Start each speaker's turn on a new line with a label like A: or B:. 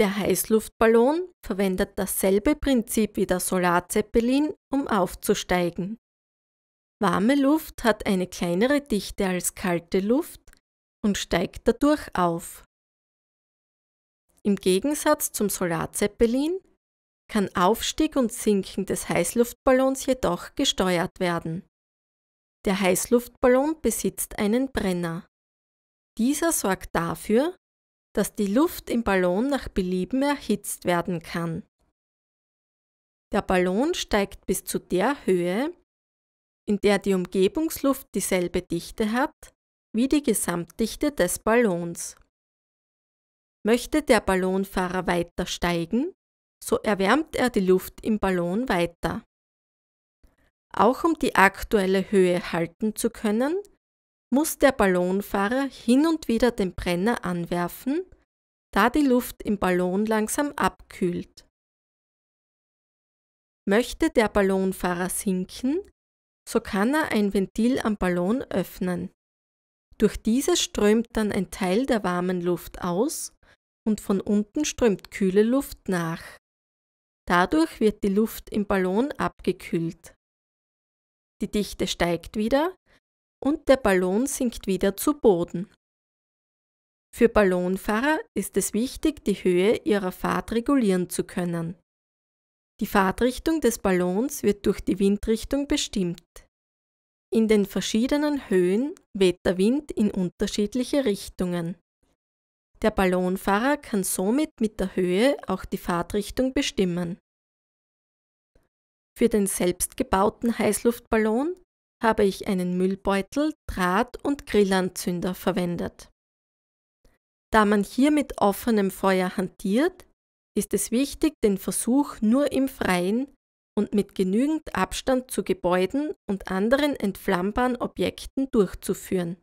A: Der Heißluftballon verwendet dasselbe Prinzip wie der Solarzeppelin, um aufzusteigen. Warme Luft hat eine kleinere Dichte als kalte Luft und steigt dadurch auf. Im Gegensatz zum Solarzeppelin kann Aufstieg und Sinken des Heißluftballons jedoch gesteuert werden. Der Heißluftballon besitzt einen Brenner. Dieser sorgt dafür, dass die Luft im Ballon nach Belieben erhitzt werden kann. Der Ballon steigt bis zu der Höhe, in der die Umgebungsluft dieselbe Dichte hat wie die Gesamtdichte des Ballons. Möchte der Ballonfahrer weiter steigen, so erwärmt er die Luft im Ballon weiter. Auch um die aktuelle Höhe halten zu können, muss der Ballonfahrer hin und wieder den Brenner anwerfen, da die Luft im Ballon langsam abkühlt. Möchte der Ballonfahrer sinken, so kann er ein Ventil am Ballon öffnen. Durch dieses strömt dann ein Teil der warmen Luft aus und von unten strömt kühle Luft nach. Dadurch wird die Luft im Ballon abgekühlt. Die Dichte steigt wieder, und der Ballon sinkt wieder zu Boden. Für Ballonfahrer ist es wichtig, die Höhe ihrer Fahrt regulieren zu können. Die Fahrtrichtung des Ballons wird durch die Windrichtung bestimmt. In den verschiedenen Höhen weht der Wind in unterschiedliche Richtungen. Der Ballonfahrer kann somit mit der Höhe auch die Fahrtrichtung bestimmen. Für den selbstgebauten Heißluftballon habe ich einen Müllbeutel, Draht und Grillanzünder verwendet. Da man hier mit offenem Feuer hantiert, ist es wichtig, den Versuch nur im Freien und mit genügend Abstand zu Gebäuden und anderen entflammbaren Objekten durchzuführen.